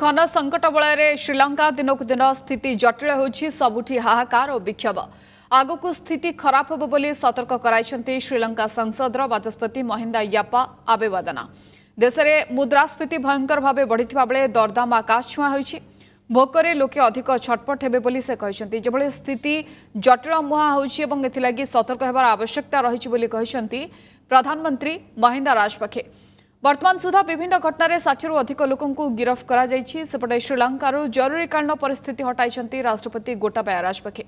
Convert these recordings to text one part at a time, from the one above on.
ଘନ ସଙ୍କଟ ବଳୟରେ ଶ୍ରୀଲଙ୍କା ଦିନକୁ ଦିନ ସ୍ଥିତି ଜଟିଳ ହେଉଛି ସବୁଠି ହାହାକାର ଓ ବିକ୍ଷୋଭ ଆଗକୁ ସ୍ଥିତି ଖରାପ ହେବ ବୋଲି ସତର୍କ କରାଇଛନ୍ତି ଶ୍ରୀଲଙ୍କା ସଂସଦର ବାଚସ୍ପତି ମହିନ୍ଦା ୟାପା ଆବେବାଦନା ଦେଶରେ ମୁଦ୍ରାସ୍ଫୀତି ଭୟଙ୍କର ଭାବେ ବଢ଼ିଥିବା ବେଳେ ଦରଦାମ ଆକାଶ ଛୁଆଁ ହୋଇଛି ଭୋକରେ ଲୋକେ ଅଧିକ ଛଟପଟ ହେବେ ବୋଲି ସେ କହିଛନ୍ତି ଯେଭଳି ସ୍ଥିତି ଜଟିଳ ମୁହାଁ ହେଉଛି ଏବଂ ଏଥିଲାଗି ସତର୍କ ହେବାର ଆବଶ୍ୟକତା ରହିଛି ବୋଲି କହିଛନ୍ତି ପ୍ରଧାନମନ୍ତ୍ରୀ ମହିନ୍ଦା ରାଜପାକ୍ଷେ वर्तमान सुधा विभिन्न घटना घटनार साठीहरू अधिक लोकन को गिरफ करा जाई छी श्रीलंका रो जरूरी जरूकालीन परिस्थिति छंती राष्ट्रपति गोटाब राजपक्षे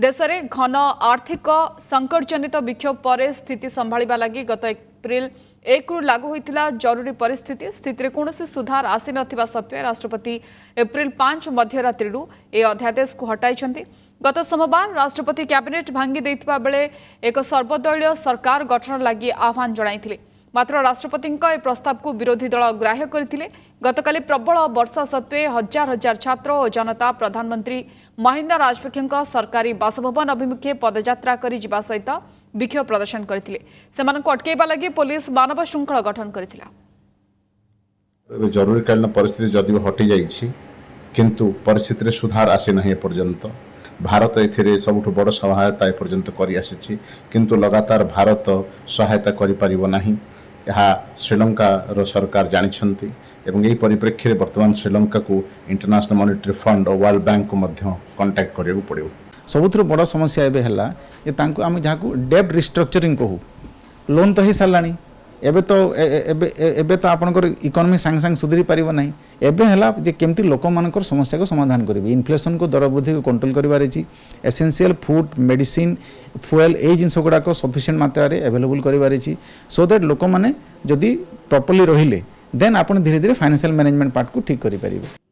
देशले घन आर्थिक संकट जनित बिकोभ पर स्थिति सम्भाव्य लागि गत 1 अप्रैल एप्र लागू होइतिला जरूरी परिस्थिति स्थिति रे कृषण सुधार आसी नथिबा सत्ते राष्ट्रपति अप्रैल 5 एप्र पाँच ए अध्यादेश को छंती गत सोमबार राष्ट्रपति कैबिनेट भांगी भागिदिएको बेला एक सर्वदलीय सरकार गठन लागि आह्वान जन মাত্র রাষ্ট্রপতি এই প্রস্তাবকু বিরোধী দল গ্রাহ্য করে গতকাল প্রবল বর্ষা সত্ত্বে হাজার হাজার ছাত্র ও জনতা প্রধানমন্ত্রী মহিন্দ রাজপক্ষ সরকারি বাসভবন অভিমুখে পদযাত্রা করে যা সহ বিক্ষোভ প্রদর্শন করে সে অটকাইবা লাগে পুলিশ মানব শৃঙ্খল গঠন করে জরুরীকালীন পরিস্থিতি যদি হটি যাই কিন্তু পরিস্থিতির সুধার আসি না এ পর্যন্ত ଭାରତ ଏଥିରେ ସବୁଠୁ ବଡ଼ করে ଏପର୍ଯ୍ୟନ୍ତ কিন্তু লগাতার ভারত সহায়তা করে କରିପାରିବ না ଏହା ଶ୍ରୀଲଙ୍କାର ସରକାର ଜାଣିଛନ୍ତି ଏବଂ ଏହି ପରିପ୍ରେକ୍ଷୀରେ ବର୍ତ୍ତମାନ ଶ୍ରୀଲଙ୍କାକୁ ଇଣ୍ଟରନ୍ୟାସନାଲ୍ ମନିଟାରୀ ଫଣ୍ଡ ଓ ୱାର୍ଲଡ ବ୍ୟାଙ୍କକୁ ମଧ୍ୟ କଣ୍ଟାକ୍ଟ କରିବାକୁ ପଡ଼ିବ ସବୁଥିରୁ ବଡ଼ ସମସ୍ୟା ଏବେ ହେଲା ଯେ ତାଙ୍କୁ ଆମେ ଯାହାକୁ ଡେଟ୍ ରିଷ୍ଟ୍ରକ୍ଚରିଂ କହୁ ଲୋନ୍ ତ ହେଇସାରିଲାଣି ଏବେ ତ ଏବେ ଏବେ ତ ଆପଣଙ୍କର ଇକୋନୋମି ସାଙ୍ଗେ ସାଙ୍ଗେ ସୁଧୁରି ପାରିବ ନାହିଁ ଏବେ ହେଲା ଯେ କେମିତି ଲୋକମାନଙ୍କର ସମସ୍ୟାକୁ ସମାଧାନ କରିବେ ଇନଫ୍ଲେସନକୁ ଦର ବୃଦ୍ଧିକୁ କଣ୍ଟ୍ରୋଲ କରିବାର ଅଛି ଏସେନ୍ସିଆଲ ଫୁଡ୍ ମେଡ଼ିସିନ ଫୁଏଲ୍ ଏଇ ଜିନିଷ ଗୁଡ଼ାକ ସଫିସିଏଣ୍ଟ ମାତ୍ରାରେ ଆଭେଲେବୁଲ୍ କରିବାର ଅଛି ସୋ ଦ୍ୟାଟ୍ ଲୋକମାନେ ଯଦି ପ୍ରପର୍ଲି ରହିଲେ ଦେନ୍ ଆପଣ ଧୀରେ ଧୀରେ ଫାଇନାନ୍ସିଆଲ ମ୍ୟାନେଜମେଣ୍ଟ ପାର୍ଟକୁ ଠିକ୍ କରିପାରିବେ